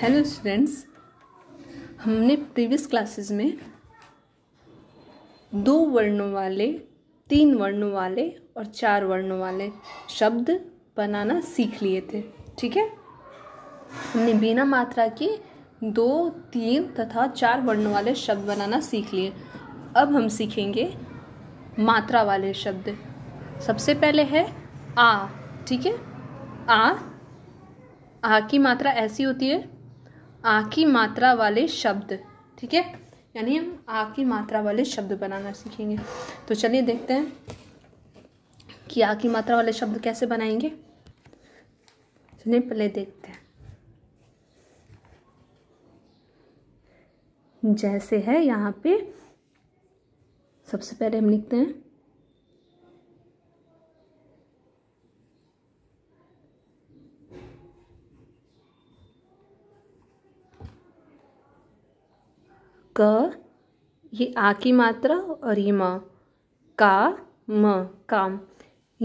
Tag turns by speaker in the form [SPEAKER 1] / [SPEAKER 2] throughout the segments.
[SPEAKER 1] hello students हमने previous classes में दो वर्णों वाले तीन वर्णों वाले और चार वर्णों वाले शब्द बनाना सीख लिए थे ठीक है हमने बिना मात्रा के दो तीन तथा चार वर्णों वाले शब्द बनाना सीख लिए अब हम सीखेंगे मात्रा वाले शब्द सबसे पहले है आ ठीक है आ आ की मात्रा ऐसी होती है आ की मात्रा वाले शब्द ठीक है यानी हम आ की मात्रा वाले शब्द बनाना सीखेंगे तो चलिए देखते हैं कि आ की मात्रा वाले शब्द कैसे बनाएंगे चलिए पहले देखते हैं जैसे है यहाँ पे सबसे पहले हम लिखते हैं क ये आ की मात्रा और ये म का म काम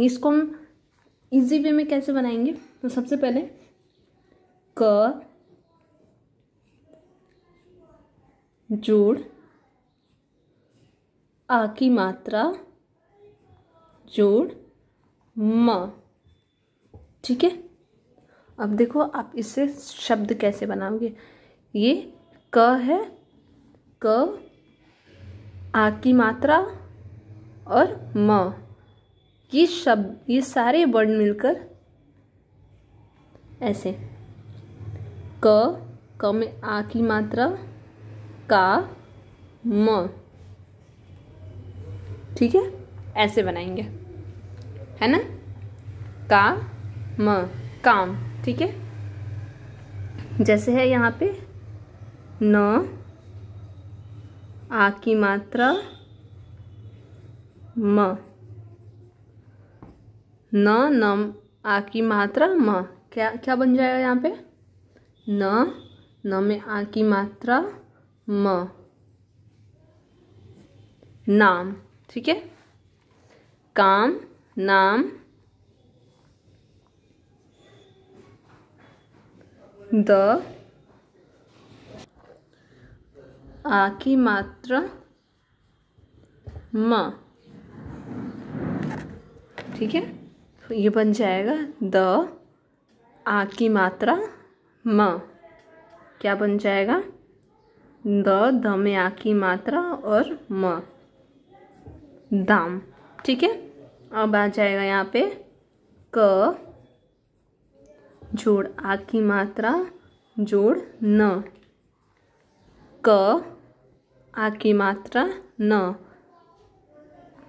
[SPEAKER 1] इसको हम इजी वे में कैसे बनाएंगे तो सबसे पहले क जोड़ आ की मात्रा जोड़ म ठीक है अब देखो आप इसे शब्द कैसे बनाओगे ये क है क आ की मात्रा और म ये शब्द ये सारे वर्ड मिलकर ऐसे क क में आ की मात्रा का म ठीक है ऐसे बनाएंगे है ना का म काम ठीक है जैसे है यहाँ पे न आ की मात्रा म न नम आ की मात्रा म क्या क्या बन जाएगा यहाँ पे न न में आ की मात्रा म नाम ठीक है काम नाम द आ की मात्रा म ठीक है तो ये बन जाएगा द आ की मात्रा म क्या बन जाएगा द द में आ की मात्रा और म दाम ठीक है अब आ जाएगा यहाँ पे क जोड़ आ की मात्रा जोड़ न क आ की मात्रा न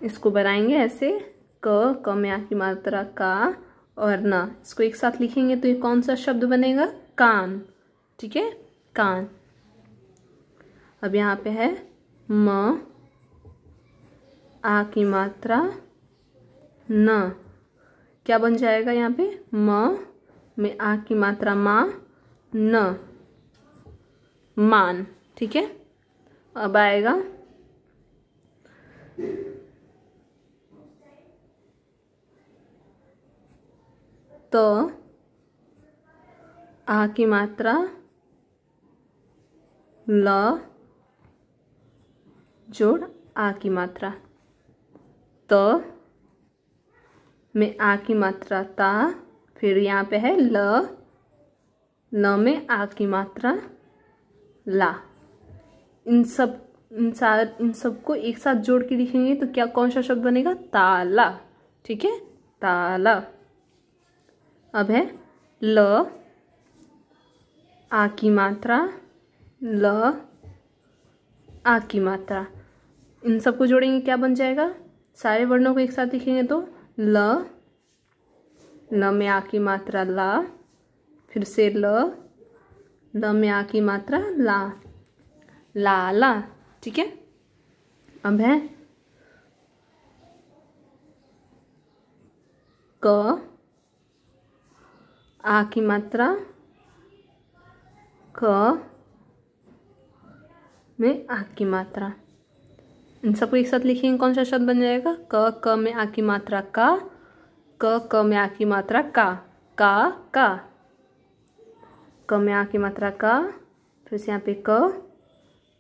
[SPEAKER 1] इसको बनाएंगे ऐसे क क में आ की मात्रा का और न इसको एक साथ लिखेंगे तो ये कौन सा शब्द बनेगा कान ठीक है कान अब यहाँ पे है म आ की मात्रा न क्या बन जाएगा यहाँ पे म में आ की मात्रा मा न मान ठीक है अब आएगा तो आ की मात्रा ल जोड़ आ की मात्रा तो में आ की मात्रा ता फिर यहाँ पे है ल ल में आ की मात्रा ला इन सब इन सार इन सबको एक साथ जोड़ के लिखेंगे तो क्या कौन सा शब्द बनेगा ताला ठीक है ताला अब है ल आ की मात्रा ल आ की मात्रा इन सबको जोड़ेंगे क्या बन जाएगा सारे वर्णों को एक साथ लिखेंगे तो ल ल में आ की मात्रा ला फिर से ल ल में आ की मात्रा ला लाला ठीक है अब है क आ की मात्रा क में आ की मात्रा इन सबको एक साथ लिखेंगे कौन सा शब्द बन जाएगा क क में आ की मात्रा का क क में आ की मात्रा का का का क में आ की मात्रा का फिर से यहाँ पे क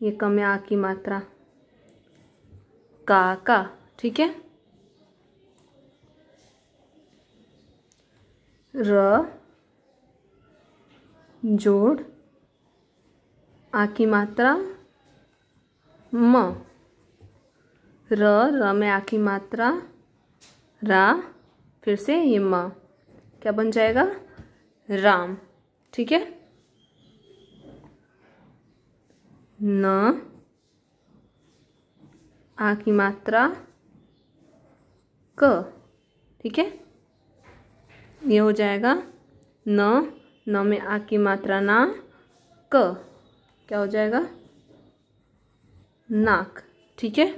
[SPEAKER 1] ये कम है आ की मात्रा का का ठीक है र जोड़ आ की मात्रा म र र में आ की मात्रा रा फिर से ये म क्या बन जाएगा राम ठीक है न आ की मात्रा क ठीक है ये हो जाएगा न न में आ की मात्रा ना क क्या हो जाएगा नाक ठीक है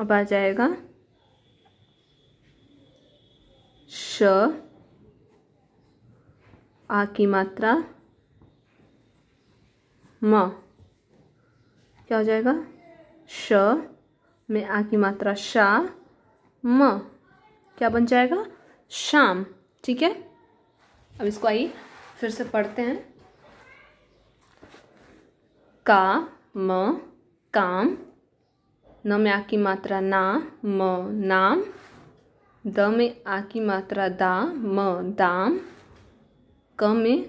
[SPEAKER 1] अब आ जाएगा श आ की मात्रा म क्या हो जाएगा श में आ की मात्रा शा म क्या बन जाएगा शाम ठीक है अब इसको आइए फिर से पढ़ते हैं का म काम न में आ की मात्रा ना म नाम द में आ की मात्रा दा म दाम क में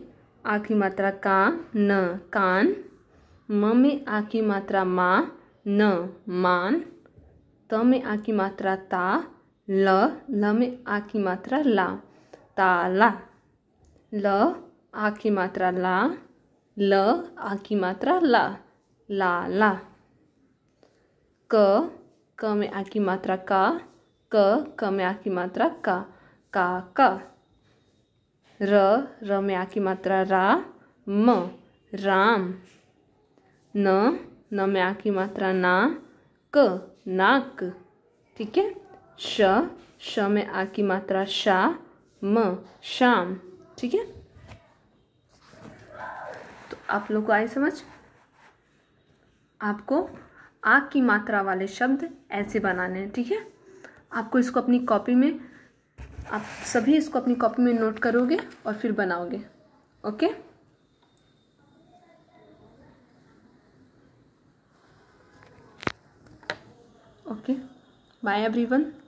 [SPEAKER 1] आ की मात्रा का न कान म में आ मात्रा मा न मान त में मात्रा ता ल ल आकी मात्रा ला ताला ल आ मात्रा ला ल आ मात्रा ला ला ला क क में मात्रा का क क आकी मात्रा का का का र र में मात्रा रा म राम न न में आ की मात्रा ना क नाक ठीक है श श में आ की मात्रा शा म शाम ठीक है तो आप लोग को आई समझ आपको आ की मात्रा वाले शब्द ऐसे बनाने हैं ठीक है आपको इसको अपनी कॉपी में आप सभी इसको अपनी कॉपी में नोट करोगे और फिर बनाओगे ओके okay bye everyone